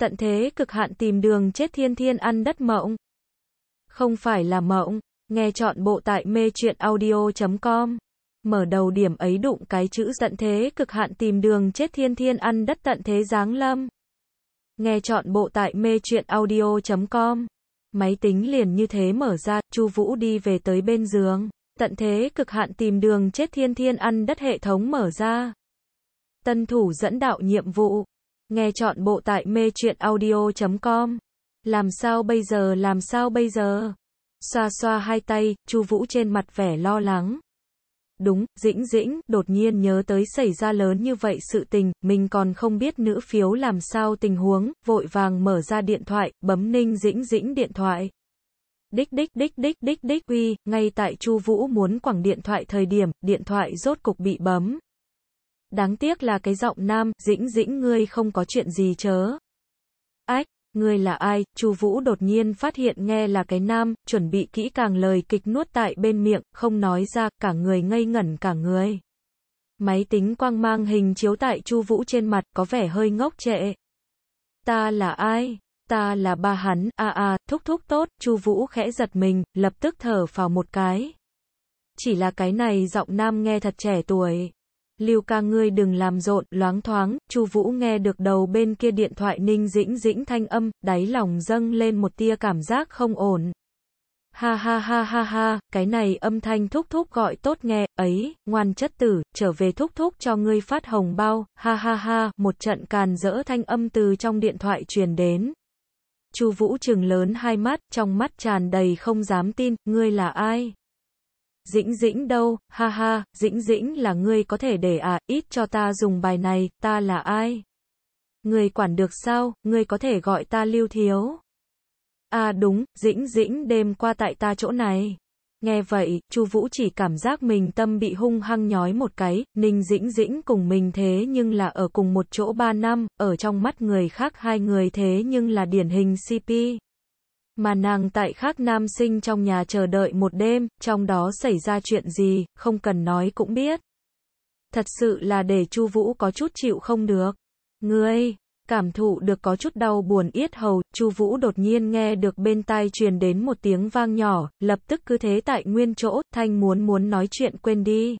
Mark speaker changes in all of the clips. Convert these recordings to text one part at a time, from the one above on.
Speaker 1: tận thế cực hạn tìm đường chết thiên thiên ăn đất mộng. Không phải là mộng, nghe chọn bộ tại mê chuyện audio.com. Mở đầu điểm ấy đụng cái chữ tận thế cực hạn tìm đường chết thiên thiên ăn đất tận thế giáng lâm. Nghe chọn bộ tại mê chuyện audio.com. Máy tính liền như thế mở ra, Chu Vũ đi về tới bên giường. Tận thế cực hạn tìm đường chết thiên thiên ăn đất hệ thống mở ra. Tân thủ dẫn đạo nhiệm vụ, Nghe chọn bộ tại mê chuyện audio.com. Làm sao bây giờ làm sao bây giờ? Xoa xoa hai tay, Chu Vũ trên mặt vẻ lo lắng. Đúng, Dĩnh Dĩnh, đột nhiên nhớ tới xảy ra lớn như vậy sự tình, mình còn không biết nữ phiếu làm sao tình huống, vội vàng mở ra điện thoại, bấm ninh Dĩnh Dĩnh điện thoại. Đích đích đích đích đích đích uy, ngay tại Chu Vũ muốn quẳng điện thoại thời điểm, điện thoại rốt cục bị bấm. Đáng tiếc là cái giọng nam, dĩnh dĩnh ngươi không có chuyện gì chớ. Ách, ngươi là ai? Chu Vũ đột nhiên phát hiện nghe là cái nam, chuẩn bị kỹ càng lời kịch nuốt tại bên miệng, không nói ra, cả người ngây ngẩn cả người. Máy tính quang mang hình chiếu tại Chu Vũ trên mặt, có vẻ hơi ngốc trệ. Ta là ai? Ta là ba hắn, a a, thúc thúc tốt, Chu Vũ khẽ giật mình, lập tức thở phào một cái. Chỉ là cái này giọng nam nghe thật trẻ tuổi. Lưu ca ngươi đừng làm rộn, loáng thoáng, Chu Vũ nghe được đầu bên kia điện thoại Ninh Dĩnh Dĩnh thanh âm, đáy lòng dâng lên một tia cảm giác không ổn. Ha ha ha ha ha, cái này âm thanh thúc thúc gọi tốt nghe, ấy, ngoan chất tử, trở về thúc thúc cho ngươi phát hồng bao, ha ha ha, một trận càn rỡ thanh âm từ trong điện thoại truyền đến. Chu Vũ trừng lớn hai mắt, trong mắt tràn đầy không dám tin, ngươi là ai? Dĩnh dĩnh đâu, ha ha, dĩnh dĩnh là ngươi có thể để à, ít cho ta dùng bài này, ta là ai? Ngươi quản được sao, ngươi có thể gọi ta lưu thiếu. À đúng, dĩnh dĩnh đêm qua tại ta chỗ này. Nghe vậy, Chu Vũ chỉ cảm giác mình tâm bị hung hăng nhói một cái, Ninh Dĩnh Dĩnh cùng mình thế nhưng là ở cùng một chỗ 3 năm, ở trong mắt người khác hai người thế nhưng là điển hình CP mà nàng tại khác nam sinh trong nhà chờ đợi một đêm, trong đó xảy ra chuyện gì, không cần nói cũng biết. Thật sự là để Chu Vũ có chút chịu không được. Ngươi, cảm thụ được có chút đau buồn yết hầu, Chu Vũ đột nhiên nghe được bên tai truyền đến một tiếng vang nhỏ, lập tức cứ thế tại nguyên chỗ, thanh muốn muốn nói chuyện quên đi.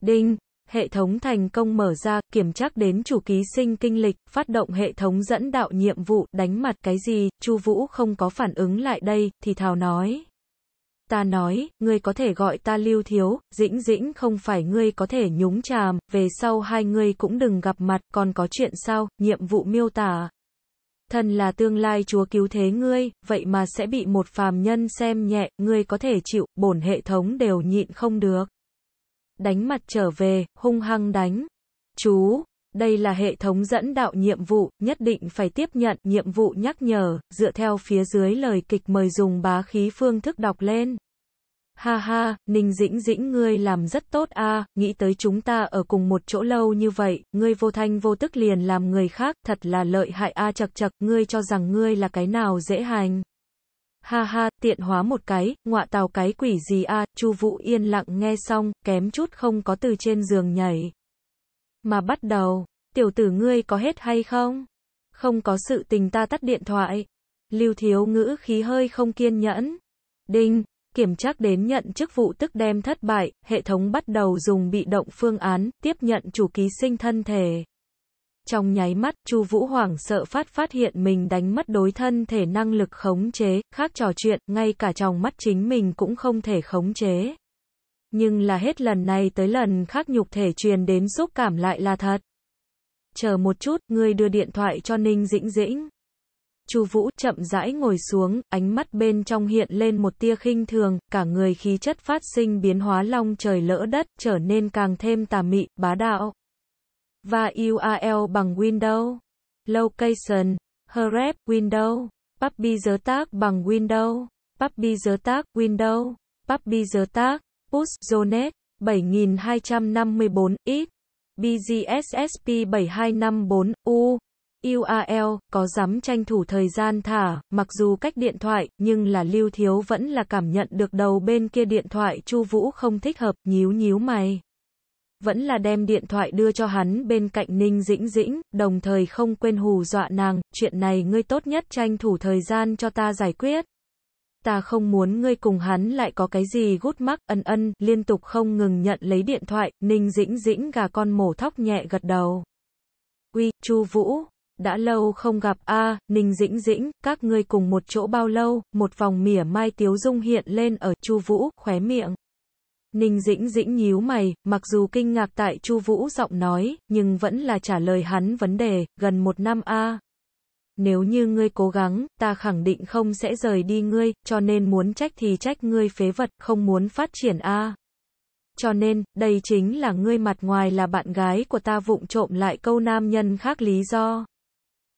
Speaker 1: Đinh, hệ thống thành công mở ra, kiểm tra đến chủ ký sinh kinh lịch, phát động hệ thống dẫn đạo nhiệm vụ, đánh mặt cái gì, Chu Vũ không có phản ứng lại đây, thì thào nói. Ta nói, ngươi có thể gọi ta lưu thiếu, dĩnh dĩnh không phải ngươi có thể nhúng chàm, về sau hai ngươi cũng đừng gặp mặt, còn có chuyện sao, nhiệm vụ miêu tả. Thần là tương lai chúa cứu thế ngươi, vậy mà sẽ bị một phàm nhân xem nhẹ, ngươi có thể chịu, bổn hệ thống đều nhịn không được đánh mặt trở về, hung hăng đánh. Chú, đây là hệ thống dẫn đạo nhiệm vụ, nhất định phải tiếp nhận nhiệm vụ nhắc nhở, dựa theo phía dưới lời kịch mời dùng bá khí phương thức đọc lên. Ha ha, Ninh Dĩnh Dĩnh ngươi làm rất tốt a, nghĩ tới chúng ta ở cùng một chỗ lâu như vậy, ngươi vô thanh vô tức liền làm người khác, thật là lợi hại a chật chật, ngươi cho rằng ngươi là cái nào dễ hành. Ha ha, tiện hóa một cái, ngọa tào cái quỷ gì a? Chu Vũ yên lặng nghe xong, kém chút không có từ trên giường nhảy. Mà bắt đầu, tiểu tử ngươi có hết hay không? Không có sự tình ta tắt điện thoại. Lưu Thiếu Ngữ khí hơi không kiên nhẫn. Đinh, kiểm tra đến nhận chức vụ tức đem thất bại, hệ thống bắt đầu dùng bị động phương án, tiếp nhận chủ ký sinh thân thể. Trong nháy mắt, Chu Vũ hoảng sợ phát phát hiện mình đánh mất đối thân thể năng lực khống chế, khác trò chuyện, ngay cả trong mắt chính mình cũng không thể khống chế. Nhưng là hết lần này tới lần khác nhục thể truyền đến xúc cảm lại là thật. Chờ một chút, ngươi đưa điện thoại cho Ninh Dĩnh Dĩnh. Chu Vũ chậm rãi ngồi xuống, ánh mắt bên trong hiện lên một tia khinh thường, cả người khí chất phát sinh biến hóa long trời lỡ đất, trở nên càng thêm tà mị, bá đạo và URL bằng Windows, Location, Href, Windows, Puppy giới tác bằng Windows, Puppy giới tác, Windows, Puppy giới tác, Push, Zonet, 7254, ít BGSSP 7254, U. URL, có dám tranh thủ thời gian thả, mặc dù cách điện thoại, nhưng là lưu thiếu vẫn là cảm nhận được đầu bên kia điện thoại Chu Vũ không thích hợp, nhíu nhíu mày vẫn là đem điện thoại đưa cho hắn bên cạnh Ninh Dĩnh Dĩnh, đồng thời không quên hù dọa nàng, chuyện này ngươi tốt nhất tranh thủ thời gian cho ta giải quyết. Ta không muốn ngươi cùng hắn lại có cái gì gút mắc, ân ân, liên tục không ngừng nhận lấy điện thoại, Ninh Dĩnh Dĩnh gà con mổ thóc nhẹ gật đầu. Uy, Chu Vũ, đã lâu không gặp a, Ninh Dĩnh Dĩnh, các ngươi cùng một chỗ bao lâu, một vòng mỉa mai tiếu dung hiện lên ở Chu Vũ, khóe miệng Ninh Dĩnh Dĩnh nhíu mày, mặc dù kinh ngạc tại Chu Vũ giọng nói, nhưng vẫn là trả lời hắn vấn đề, gần một năm a. Nếu như ngươi cố gắng, ta khẳng định không sẽ rời đi ngươi, cho nên muốn trách thì trách ngươi phế vật, không muốn phát triển a. Cho nên, đây chính là ngươi mặt ngoài là bạn gái của ta vụng trộm lại câu nam nhân khác lý do.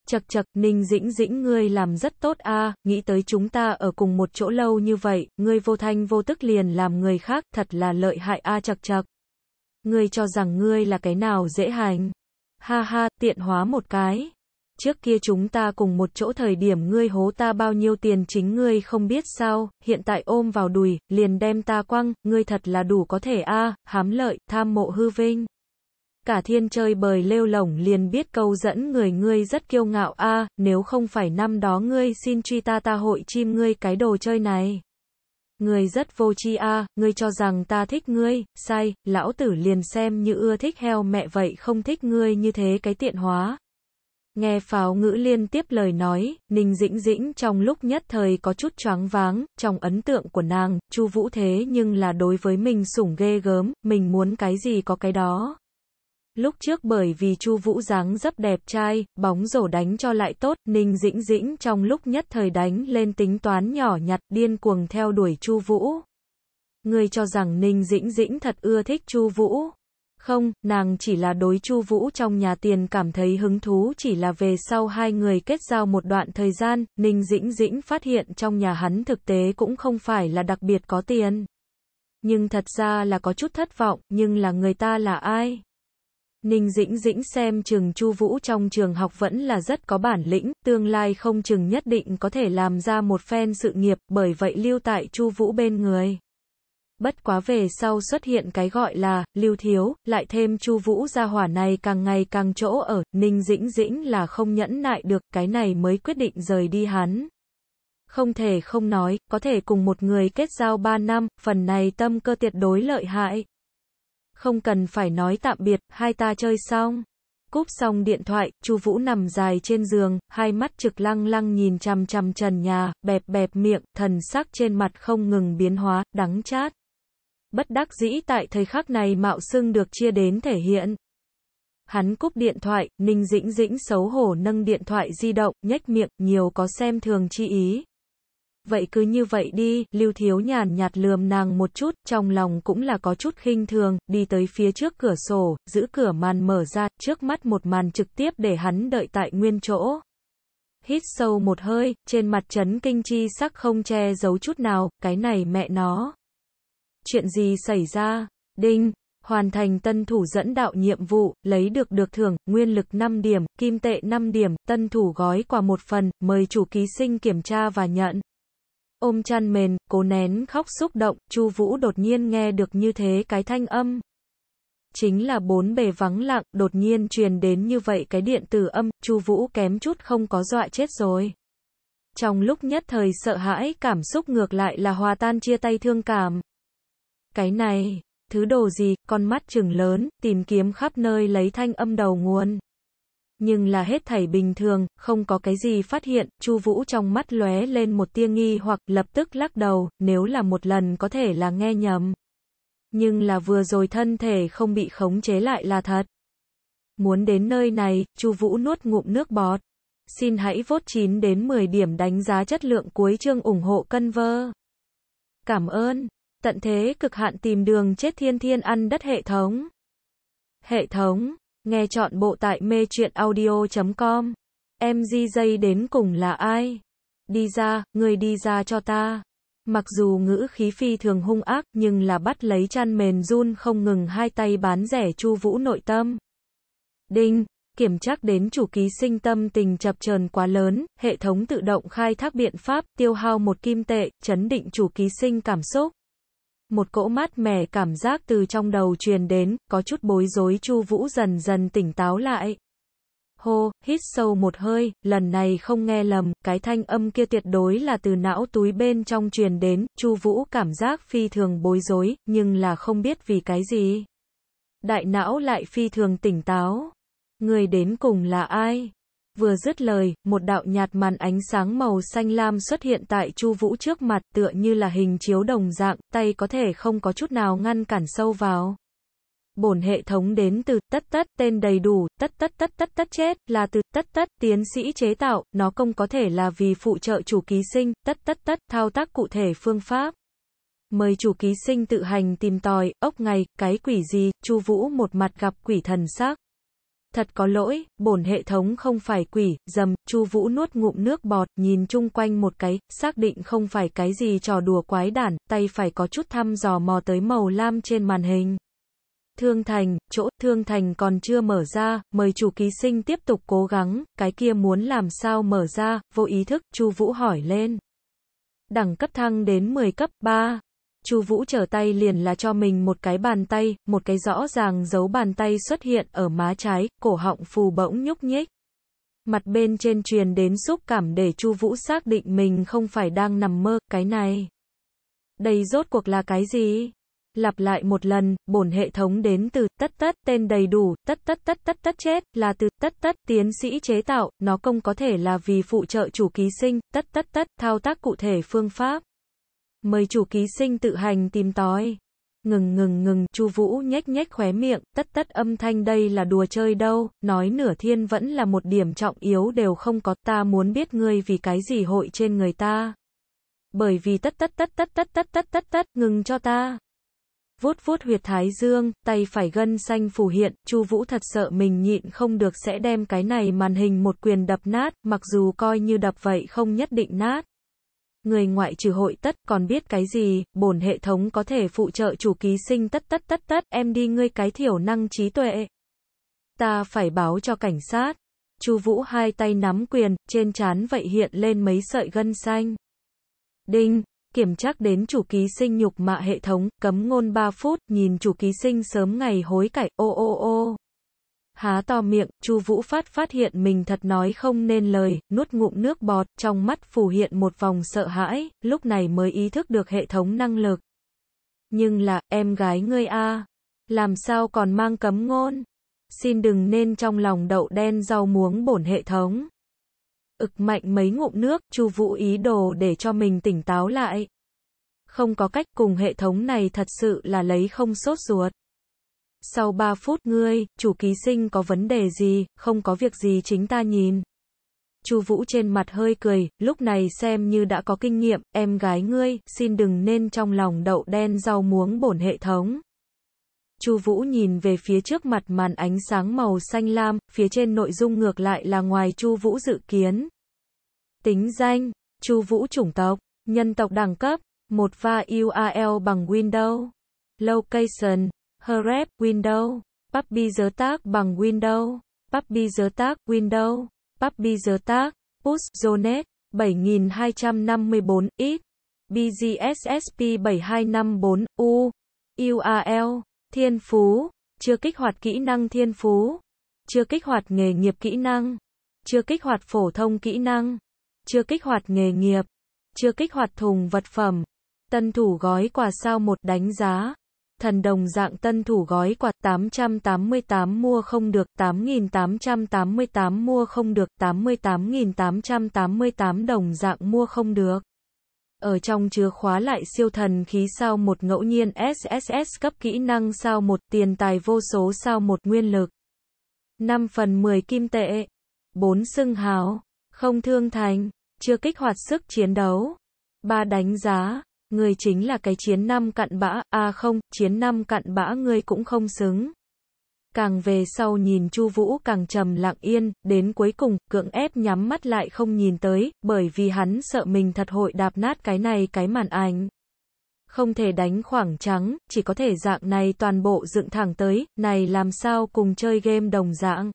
Speaker 1: Chật chật, Ninh Dĩnh Dĩnh ngươi làm rất tốt a, à, nghĩ tới chúng ta ở cùng một chỗ lâu như vậy, ngươi vô thanh vô tức liền làm người khác, thật là lợi hại a à, chật chật. Ngươi cho rằng ngươi là cái nào dễ hành? Ha ha, tiện hóa một cái. Trước kia chúng ta cùng một chỗ thời điểm ngươi hố ta bao nhiêu tiền chính ngươi không biết sao, hiện tại ôm vào đùi, liền đem ta quăng, ngươi thật là đủ có thể a, à, hám lợi, tham mộ hư vinh cả thiên chơi bời lêu lổng liền biết câu dẫn người ngươi rất kiêu ngạo a à, nếu không phải năm đó ngươi xin truy ta ta hội chim ngươi cái đồ chơi này. người rất vô tri a à, ngươi cho rằng ta thích ngươi, sai, lão tử liền xem như ưa thích heo mẹ vậy không thích ngươi như thế cái tiện hóa. Nghe pháo ngữ liên tiếp lời nói, Ninh Dĩnh Dĩnh trong lúc nhất thời có chút choáng váng, trong ấn tượng của nàng, Chu Vũ thế nhưng là đối với mình sủng ghê gớm, mình muốn cái gì có cái đó. Lúc trước bởi vì Chu Vũ dáng dấp đẹp trai, bóng rổ đánh cho lại tốt, Ninh Dĩnh Dĩnh trong lúc nhất thời đánh lên tính toán nhỏ nhặt, điên cuồng theo đuổi Chu Vũ. Người cho rằng Ninh Dĩnh Dĩnh thật ưa thích Chu Vũ. Không, nàng chỉ là đối Chu Vũ trong nhà tiền cảm thấy hứng thú chỉ là về sau hai người kết giao một đoạn thời gian, Ninh Dĩnh Dĩnh phát hiện trong nhà hắn thực tế cũng không phải là đặc biệt có tiền. Nhưng thật ra là có chút thất vọng, nhưng là người ta là ai? Ninh Dĩnh Dĩnh xem trường Chu Vũ trong trường học vẫn là rất có bản lĩnh, tương lai không chừng nhất định có thể làm ra một phen sự nghiệp, bởi vậy lưu tại Chu Vũ bên người. Bất quá về sau xuất hiện cái gọi là Lưu Thiếu, lại thêm Chu Vũ gia hỏa này càng ngày càng chỗ ở, Ninh Dĩnh Dĩnh là không nhẫn nại được, cái này mới quyết định rời đi hắn. Không thể không nói, có thể cùng một người kết giao 3 năm, phần này tâm cơ tuyệt đối lợi hại không cần phải nói tạm biệt, hai ta chơi xong. Cúp xong điện thoại, Chu Vũ nằm dài trên giường, hai mắt trực lăng lăng nhìn chằm chằm trần nhà, bẹp bẹp miệng, thần sắc trên mặt không ngừng biến hóa, đắng chát. Bất đắc dĩ tại thời khắc này mạo xưng được chia đến thể hiện. Hắn cúp điện thoại, Ninh Dĩnh Dĩnh xấu hổ nâng điện thoại di động, nhếch miệng, nhiều có xem thường chi ý. Vậy cứ như vậy đi, Lưu Thiếu nhàn nhạt lườm nàng một chút, trong lòng cũng là có chút khinh thường, đi tới phía trước cửa sổ, giữ cửa màn mở ra, trước mắt một màn trực tiếp để hắn đợi tại nguyên chỗ. Hít sâu một hơi, trên mặt trấn kinh chi sắc không che giấu chút nào, cái này mẹ nó. Chuyện gì xảy ra? Đinh, hoàn thành tân thủ dẫn đạo nhiệm vụ, lấy được được thưởng, nguyên lực 5 điểm, kim tệ 5 điểm, tân thủ gói quà một phần, mời chủ ký sinh kiểm tra và nhận ôm chăn mền, cố nén khóc xúc động, Chu Vũ đột nhiên nghe được như thế cái thanh âm. Chính là bốn bề vắng lặng, đột nhiên truyền đến như vậy cái điện tử âm, Chu Vũ kém chút không có dọa chết rồi. Trong lúc nhất thời sợ hãi, cảm xúc ngược lại là hòa tan chia tay thương cảm. Cái này, thứ đồ gì, con mắt trừng lớn, tìm kiếm khắp nơi lấy thanh âm đầu nguồn nhưng là hết thảy bình thường, không có cái gì phát hiện, Chu Vũ trong mắt lóe lên một tia nghi hoặc lập tức lắc đầu, nếu là một lần có thể là nghe nhầm. Nhưng là vừa rồi thân thể không bị khống chế lại là thật. Muốn đến nơi này, Chu Vũ nuốt ngụm nước bọt. Xin hãy vốt 9 đến 10 điểm đánh giá chất lượng cuối chương ủng hộ cân vơ. Cảm ơn. Tận thế cực hạn tìm đường chết thiên thiên ăn đất hệ thống. Hệ thống Nghe chọn bộ tại mê chuyện audio.com. MJ dây đến cùng là ai? Đi ra, người đi ra cho ta. Mặc dù ngữ khí phi thường hung ác nhưng là bắt lấy chăn mền run không ngừng hai tay bán rẻ chu vũ nội tâm. Đinh, kiểm tra đến chủ ký sinh tâm tình chập chờn quá lớn, hệ thống tự động khai thác biện pháp tiêu hao một kim tệ, chấn định chủ ký sinh cảm xúc một cỗ mát mẻ cảm giác từ trong đầu truyền đến, có chút bối rối Chu Vũ dần dần tỉnh táo lại. Hô, hít sâu một hơi, lần này không nghe lầm, cái thanh âm kia tuyệt đối là từ não túi bên trong truyền đến, Chu Vũ cảm giác phi thường bối rối, nhưng là không biết vì cái gì. Đại não lại phi thường tỉnh táo. Người đến cùng là ai? Vừa dứt lời, một đạo nhạt màn ánh sáng màu xanh lam xuất hiện tại Chu Vũ trước mặt tựa như là hình chiếu đồng dạng, tay có thể không có chút nào ngăn cản sâu vào. Bổn hệ thống đến từ tất tất, tên đầy đủ, tất tất tất tất tất chết, là từ tất tất, tiến sĩ chế tạo, nó không có thể là vì phụ trợ chủ ký sinh, tất tất tất, thao tác cụ thể phương pháp. Mời chủ ký sinh tự hành tìm tòi, ốc ngày, cái quỷ gì, Chu Vũ một mặt gặp quỷ thần sắc. Thật có lỗi, bổn hệ thống không phải quỷ, dầm, Chu Vũ nuốt ngụm nước bọt, nhìn chung quanh một cái, xác định không phải cái gì trò đùa quái đản, tay phải có chút thăm dò mò tới màu lam trên màn hình. Thương Thành, chỗ Thương Thành còn chưa mở ra, mời chủ ký sinh tiếp tục cố gắng, cái kia muốn làm sao mở ra, vô ý thức, Chu Vũ hỏi lên. Đẳng cấp thăng đến 10 cấp 3, Chu Vũ trở tay liền là cho mình một cái bàn tay, một cái rõ ràng dấu bàn tay xuất hiện ở má trái, cổ họng phù bỗng nhúc nhích. Mặt bên trên truyền đến xúc cảm để Chu Vũ xác định mình không phải đang nằm mơ, cái này. Đây rốt cuộc là cái gì? Lặp lại một lần, bổn hệ thống đến từ tất tất tên đầy đủ, tất tất tất tất tất chết là từ tất tất tiến sĩ chế tạo, nó công có thể là vì phụ trợ chủ ký sinh, tất tất tất thao tác cụ thể phương pháp mời chủ ký sinh tự hành tìm tòi. Ngừng ngừng ngừng, Chu Vũ nhếch nhếch khóe miệng, tất tất âm thanh đây là đùa chơi đâu, nói nửa thiên vẫn là một điểm trọng yếu đều không có, ta muốn biết ngươi vì cái gì hội trên người ta. Bởi vì tất tất tất tất tất tất tất tất tất, ngừng cho ta. Vuốt vuốt huyệt thái dương, tay phải gân xanh phủ hiện, Chu Vũ thật sợ mình nhịn không được sẽ đem cái này màn hình một quyền đập nát, mặc dù coi như đập vậy không nhất định nát người ngoại trừ hội tất, còn biết cái gì, bổn hệ thống có thể phụ trợ chủ ký sinh tất tất tất tất, em đi ngươi cái thiểu năng trí tuệ. Ta phải báo cho cảnh sát. Chu Vũ hai tay nắm quyền, trên trán vậy hiện lên mấy sợi gân xanh. Đinh, kiểm tra đến chủ ký sinh nhục mạ hệ thống, cấm ngôn 3 phút, nhìn chủ ký sinh sớm ngày hối cải, ô ô ô. Há to miệng, Chu Vũ Phát phát hiện mình thật nói không nên lời, nuốt ngụm nước bọt, trong mắt phủ hiện một vòng sợ hãi, lúc này mới ý thức được hệ thống năng lực. Nhưng là, em gái ngươi a, làm sao còn mang cấm ngôn? Xin đừng nên trong lòng đậu đen rau muống bổn hệ thống. Ực mạnh mấy ngụm nước, Chu Vũ ý đồ để cho mình tỉnh táo lại. Không có cách cùng hệ thống này thật sự là lấy không sốt ruột. Sau 3 phút, ngươi, chủ ký sinh có vấn đề gì, không có việc gì chính ta nhìn. Chu Vũ trên mặt hơi cười, lúc này xem như đã có kinh nghiệm, em gái ngươi, xin đừng nên trong lòng đậu đen rau muống bổn hệ thống. Chu Vũ nhìn về phía trước mặt màn ánh sáng màu xanh lam, phía trên nội dung ngược lại là ngoài Chu Vũ dự kiến. Tính danh, Chu Vũ chủng tộc, nhân tộc đẳng cấp, 1 va URL bằng Windows. Location, hrep window puppy giới tác bằng window puppy giới tác window puppy giới tác push zonet 7254 x bgssp 7254 u url thiên phú chưa kích hoạt kỹ năng thiên phú chưa kích hoạt nghề nghiệp kỹ năng chưa kích hoạt phổ thông kỹ năng chưa kích hoạt nghề nghiệp chưa kích hoạt thùng vật phẩm tân thủ gói quà sao một đánh giá thần đồng dạng tân thủ gói quạt 888 mua không được, 8888 mua không được, 8888 đồng dạng mua không được. Ở trong chứa khóa lại siêu thần khí sao một ngẫu nhiên SSS cấp kỹ năng sao một tiền tài vô số sao một nguyên lực. 5 phần 10 kim tệ, 4 xưng hào, không thương thành, chưa kích hoạt sức chiến đấu. 3 đánh giá ngươi chính là cái chiến năm cặn bã, à không, chiến năm cặn bã ngươi cũng không xứng. Càng về sau nhìn Chu Vũ càng trầm lặng yên, đến cuối cùng, cưỡng ép nhắm mắt lại không nhìn tới, bởi vì hắn sợ mình thật hội đạp nát cái này cái màn ảnh. Không thể đánh khoảng trắng, chỉ có thể dạng này toàn bộ dựng thẳng tới, này làm sao cùng chơi game đồng dạng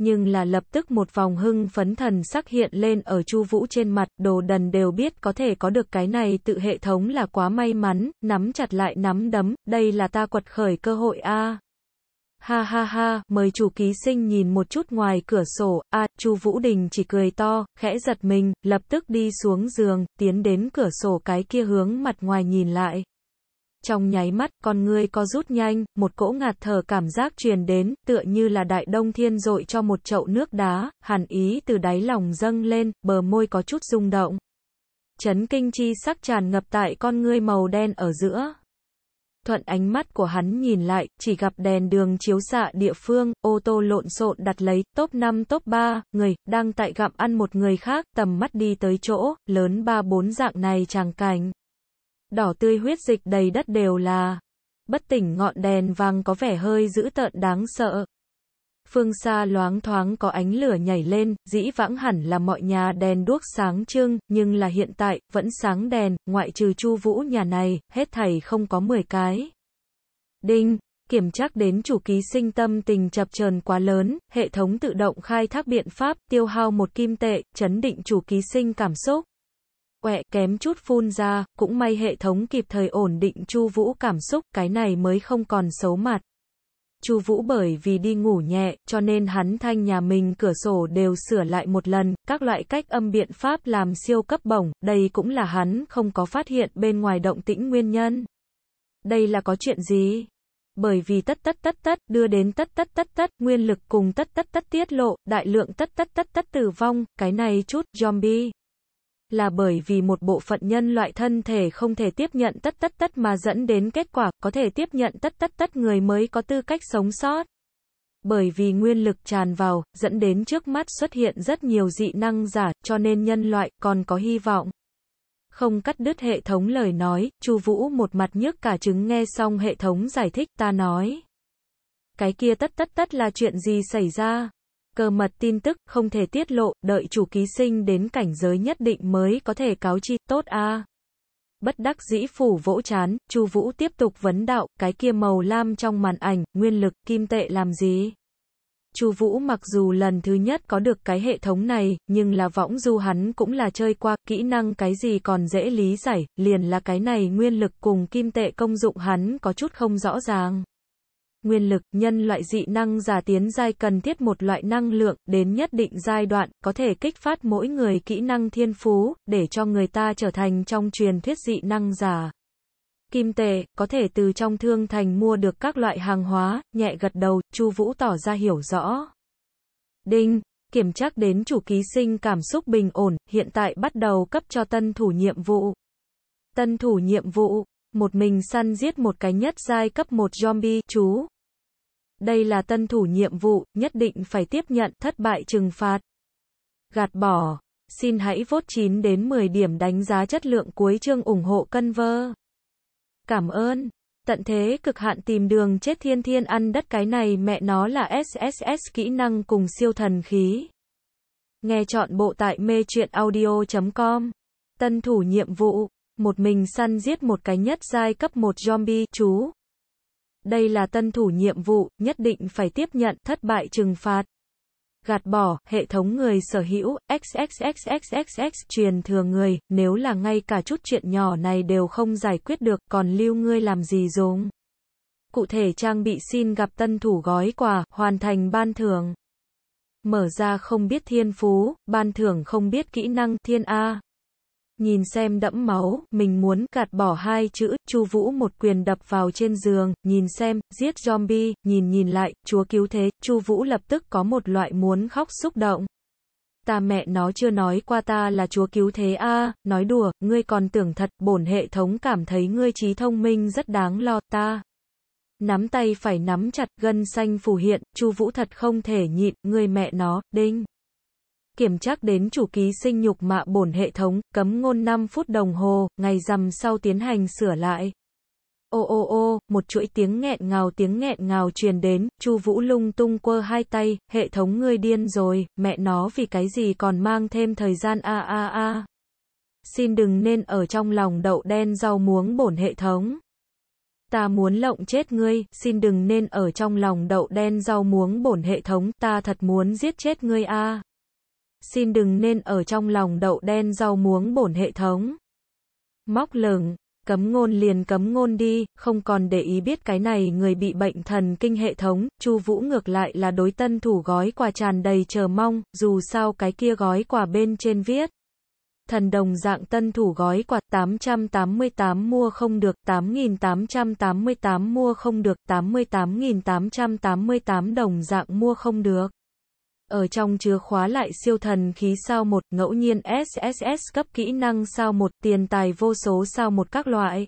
Speaker 1: nhưng là lập tức một vòng hưng phấn thần sắc hiện lên ở Chu Vũ trên mặt, đồ đần đều biết có thể có được cái này tự hệ thống là quá may mắn, nắm chặt lại nắm đấm, đây là ta quật khởi cơ hội a. Ha ha ha, mời chủ ký sinh nhìn một chút ngoài cửa sổ, a, Chu Vũ Đình chỉ cười to, khẽ giật mình, lập tức đi xuống giường, tiến đến cửa sổ cái kia hướng mặt ngoài nhìn lại. Trong nháy mắt, con ngươi có rút nhanh, một cỗ ngạt thở cảm giác truyền đến, tựa như là đại đông thiên dội cho một chậu nước đá, hàn ý từ đáy lòng dâng lên, bờ môi có chút rung động. Chấn kinh chi sắc tràn ngập tại con ngươi màu đen ở giữa. Thuận ánh mắt của hắn nhìn lại, chỉ gặp đèn đường chiếu xạ địa phương, ô tô lộn xộn đặt lấy, top 5 top 3, người, đang tại gặm ăn một người khác, tầm mắt đi tới chỗ, lớn ba bốn dạng này chàng cảnh đỏ tươi huyết dịch đầy đất đều là. Bất tỉnh ngọn đèn vàng có vẻ hơi dữ tợn đáng sợ. Phương xa loáng thoáng có ánh lửa nhảy lên, dĩ vãng hẳn là mọi nhà đèn đuốc sáng trưng, nhưng là hiện tại, vẫn sáng đèn, ngoại trừ chu vũ nhà này, hết thảy không có 10 cái. Đinh, kiểm tra đến chủ ký sinh tâm tình chập chờn quá lớn, hệ thống tự động khai thác biện pháp, tiêu hao một kim tệ, chấn định chủ ký sinh cảm xúc quẹ, kém chút phun ra, cũng may hệ thống kịp thời ổn định Chu Vũ cảm xúc, cái này mới không còn xấu mặt. Chu Vũ bởi vì đi ngủ nhẹ, cho nên hắn thanh nhà mình cửa sổ đều sửa lại một lần, các loại cách âm biện pháp làm siêu cấp bổng, đây cũng là hắn không có phát hiện bên ngoài động tĩnh nguyên nhân. Đây là có chuyện gì? Bởi vì tất tất tất tất đưa đến tất tất tất tất nguyên lực cùng tất tất tất tiết lộ, đại lượng tất tất tất tất tử vong, cái này chút zombie là bởi vì một bộ phận nhân loại thân thể không thể tiếp nhận tất tất tất mà dẫn đến kết quả, có thể tiếp nhận tất tất tất người mới có tư cách sống sót. Bởi vì nguyên lực tràn vào, dẫn đến trước mắt xuất hiện rất nhiều dị năng giả, cho nên nhân loại còn có hy vọng. Không cắt đứt hệ thống lời nói, Chu Vũ một mặt nhức cả trứng nghe xong hệ thống giải thích ta nói. Cái kia tất tất tất là chuyện gì xảy ra? cơ mật tin tức, không thể tiết lộ, đợi chủ ký sinh đến cảnh giới nhất định mới có thể cáo chi, tốt a. Bất đắc dĩ phủ vỗ chán, Chu Vũ tiếp tục vấn đạo, cái kia màu lam trong màn ảnh, nguyên lực, kim tệ làm gì? Chu Vũ mặc dù lần thứ nhất có được cái hệ thống này, nhưng là võng du hắn cũng là chơi qua, kỹ năng cái gì còn dễ lý giải, liền là cái này nguyên lực cùng kim tệ công dụng hắn có chút không rõ ràng. Nguyên lực, nhân loại dị năng giả tiến giai cần thiết một loại năng lượng, đến nhất định giai đoạn, có thể kích phát mỗi người kỹ năng thiên phú, để cho người ta trở thành trong truyền thuyết dị năng giả. Kim tệ, có thể từ trong thương thành mua được các loại hàng hóa, nhẹ gật đầu, Chu Vũ tỏ ra hiểu rõ. Đinh, kiểm tra đến chủ ký sinh cảm xúc bình ổn, hiện tại bắt đầu cấp cho tân thủ nhiệm vụ. Tân thủ nhiệm vụ, một mình săn giết một cái nhất giai cấp một zombie, chú. Đây là tân thủ nhiệm vụ, nhất định phải tiếp nhận thất bại trừng phạt. Gạt bỏ. Xin hãy vốt 9 đến 10 điểm đánh giá chất lượng cuối chương ủng hộ cân vơ. Cảm ơn. Tận thế cực hạn tìm đường chết thiên thiên ăn đất cái này mẹ nó là SSS kỹ năng cùng siêu thần khí. Nghe chọn bộ tại mê audio.com. Tân thủ nhiệm vụ một mình săn giết một cái nhất giai cấp một zombie, chú. Đây là tân thủ nhiệm vụ, nhất định phải tiếp nhận, thất bại trừng phạt. Gạt bỏ, hệ thống người sở hữu, xxxxxx truyền thừa người, nếu là ngay cả chút chuyện nhỏ này đều không giải quyết được, còn lưu ngươi làm gì dùng Cụ thể trang bị xin gặp tân thủ gói quà, hoàn thành ban thưởng. Mở ra không biết thiên phú, ban thưởng không biết kỹ năng, thiên A nhìn xem đẫm máu, mình muốn cạt bỏ hai chữ, Chu Vũ một quyền đập vào trên giường, nhìn xem, giết zombie, nhìn nhìn lại, Chúa cứu thế, Chu Vũ lập tức có một loại muốn khóc xúc động. Ta mẹ nó chưa nói qua ta là Chúa cứu thế a, nói đùa, ngươi còn tưởng thật, bổn hệ thống cảm thấy ngươi trí thông minh rất đáng lo ta. Nắm tay phải nắm chặt, gân xanh phù hiện, Chu Vũ thật không thể nhịn, ngươi mẹ nó, đinh kiểm trắc đến chủ ký sinh nhục mạ bổn hệ thống, cấm ngôn 5 phút đồng hồ, ngày rằm sau tiến hành sửa lại. Ô ô ô, một chuỗi tiếng nghẹn ngào tiếng nghẹn ngào truyền đến, Chu Vũ lung tung quơ hai tay, hệ thống ngươi điên rồi, mẹ nó vì cái gì còn mang thêm thời gian a a a. Xin đừng nên ở trong lòng đậu đen rau muống bổn hệ thống. Ta muốn lộng chết ngươi, xin đừng nên ở trong lòng đậu đen rau muống bổn hệ thống, ta thật muốn giết chết ngươi a xin đừng nên ở trong lòng đậu đen rau muống bổn hệ thống. Móc lửng, cấm ngôn liền cấm ngôn đi, không còn để ý biết cái này người bị bệnh thần kinh hệ thống, Chu Vũ ngược lại là đối tân thủ gói quà tràn đầy chờ mong, dù sao cái kia gói quà bên trên viết. Thần đồng dạng tân thủ gói quạt 888 mua không được, 8888 mua không được, 88.888 đồng dạng mua không được ở trong chứa khóa lại siêu thần khí sao một ngẫu nhiên SSS cấp kỹ năng sao một tiền tài vô số sao một các loại.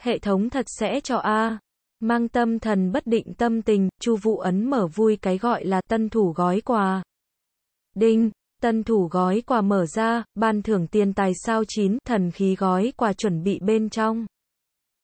Speaker 1: Hệ thống thật sẽ cho A. Mang tâm thần bất định tâm tình, Chu vụ ấn mở vui cái gọi là tân thủ gói quà. Đinh, tân thủ gói quà mở ra, ban thưởng tiền tài sao chín thần khí gói quà chuẩn bị bên trong.